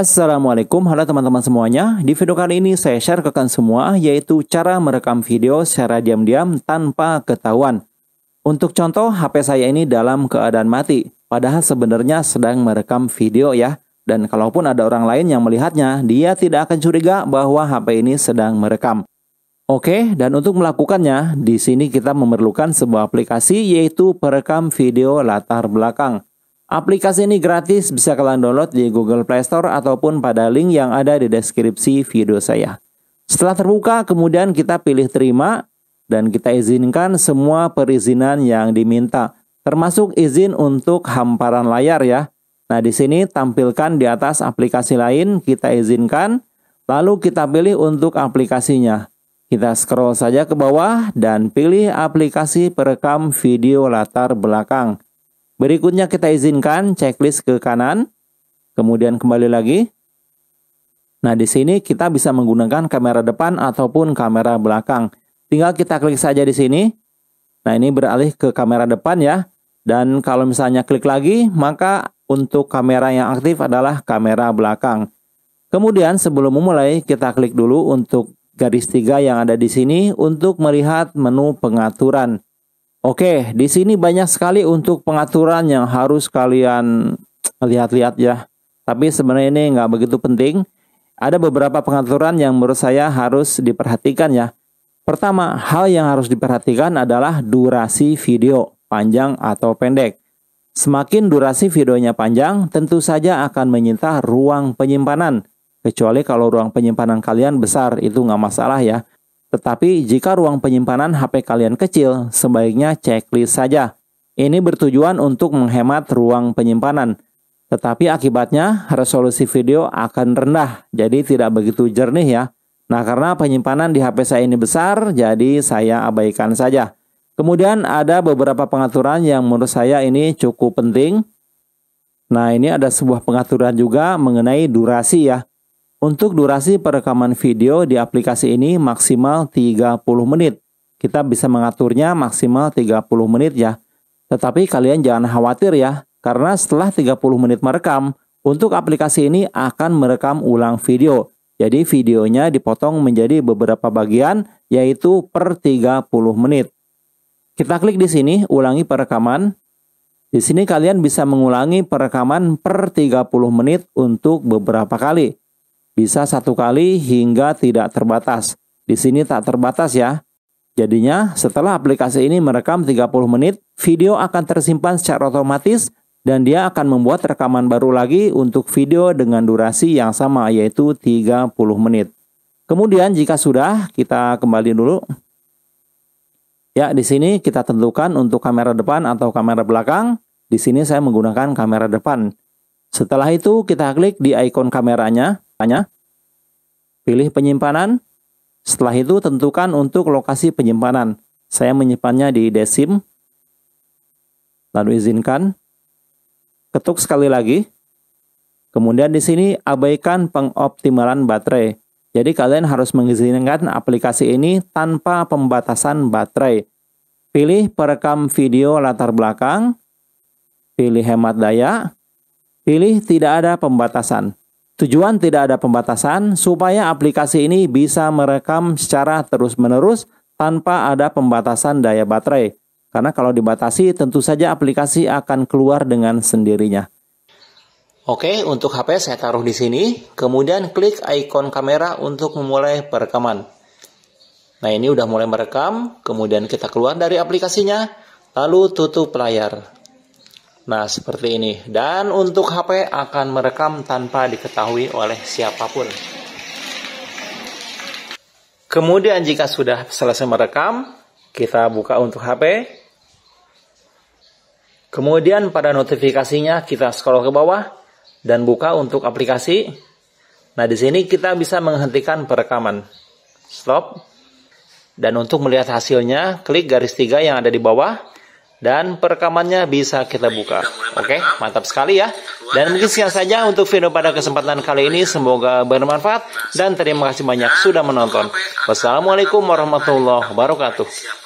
Assalamualaikum, halo teman-teman semuanya. Di video kali ini saya share ke kalian semua yaitu cara merekam video secara diam-diam tanpa ketahuan. Untuk contoh, HP saya ini dalam keadaan mati, padahal sebenarnya sedang merekam video ya. Dan kalaupun ada orang lain yang melihatnya, dia tidak akan curiga bahwa HP ini sedang merekam. Oke, dan untuk melakukannya, di sini kita memerlukan sebuah aplikasi yaitu perekam video latar belakang. Aplikasi ini gratis, bisa kalian download di Google Play Store ataupun pada link yang ada di deskripsi video saya. Setelah terbuka, kemudian kita pilih terima dan kita izinkan semua perizinan yang diminta, termasuk izin untuk hamparan layar ya. Nah, di sini tampilkan di atas aplikasi lain, kita izinkan, lalu kita pilih untuk aplikasinya. Kita scroll saja ke bawah dan pilih aplikasi perekam video latar belakang. Berikutnya kita izinkan checklist ke kanan, kemudian kembali lagi. Nah, di sini kita bisa menggunakan kamera depan ataupun kamera belakang. Tinggal kita klik saja di sini. Nah, ini beralih ke kamera depan ya. Dan kalau misalnya klik lagi, maka untuk kamera yang aktif adalah kamera belakang. Kemudian sebelum memulai, kita klik dulu untuk garis tiga yang ada di sini untuk melihat menu pengaturan. Oke, di sini banyak sekali untuk pengaturan yang harus kalian lihat-lihat ya. Tapi sebenarnya ini nggak begitu penting. Ada beberapa pengaturan yang menurut saya harus diperhatikan ya. Pertama, hal yang harus diperhatikan adalah durasi video, panjang atau pendek. Semakin durasi videonya panjang, tentu saja akan menyita ruang penyimpanan. Kecuali kalau ruang penyimpanan kalian besar, itu nggak masalah ya. Tetapi jika ruang penyimpanan HP kalian kecil, sebaiknya checklist saja. Ini bertujuan untuk menghemat ruang penyimpanan. Tetapi akibatnya resolusi video akan rendah, jadi tidak begitu jernih ya. Nah karena penyimpanan di HP saya ini besar, jadi saya abaikan saja. Kemudian ada beberapa pengaturan yang menurut saya ini cukup penting. Nah ini ada sebuah pengaturan juga mengenai durasi ya. Untuk durasi perekaman video di aplikasi ini maksimal 30 menit. Kita bisa mengaturnya maksimal 30 menit ya. Tetapi kalian jangan khawatir ya, karena setelah 30 menit merekam, untuk aplikasi ini akan merekam ulang video. Jadi videonya dipotong menjadi beberapa bagian yaitu per 30 menit. Kita klik di sini ulangi perekaman. Di sini kalian bisa mengulangi perekaman per 30 menit untuk beberapa kali. Bisa satu kali hingga tidak terbatas. Di sini tak terbatas ya. Jadinya, setelah aplikasi ini merekam 30 menit, video akan tersimpan secara otomatis dan dia akan membuat rekaman baru lagi untuk video dengan durasi yang sama yaitu 30 menit. Kemudian jika sudah, kita kembali dulu. Ya, di sini kita tentukan untuk kamera depan atau kamera belakang. Di sini saya menggunakan kamera depan. Setelah itu kita klik di ikon kameranya. Tanya. Pilih penyimpanan. Setelah itu tentukan untuk lokasi penyimpanan. Saya menyimpannya di desim. Lalu izinkan. Ketuk sekali lagi. Kemudian di sini abaikan pengoptimalan baterai. Jadi kalian harus mengizinkan aplikasi ini tanpa pembatasan baterai. Pilih perekam video latar belakang, pilih hemat daya, pilih tidak ada pembatasan. Tujuan tidak ada pembatasan supaya aplikasi ini bisa merekam secara terus-menerus tanpa ada pembatasan daya baterai. Karena kalau dibatasi tentu saja aplikasi akan keluar dengan sendirinya. Oke, untuk HP saya taruh di sini, kemudian klik ikon kamera untuk memulai perekaman. Nah, ini udah mulai merekam, kemudian kita keluar dari aplikasinya, lalu tutup layar. Nah, seperti ini. Dan untuk HP akan merekam tanpa diketahui oleh siapapun. Kemudian jika sudah selesai merekam, kita buka untuk HP. Kemudian pada notifikasinya kita scroll ke bawah dan buka untuk aplikasi. Nah, di sini kita bisa menghentikan perekaman. Stop. Dan untuk melihat hasilnya, klik garis tiga yang ada di bawah dan perekamannya bisa kita buka. Oke, okay? mantap sekali ya. Dan mungkin sekian saja untuk video pada kesempatan kali ini. Semoga bermanfaat dan terima kasih banyak sudah menonton. Wassalamualaikum warahmatullahi wabarakatuh.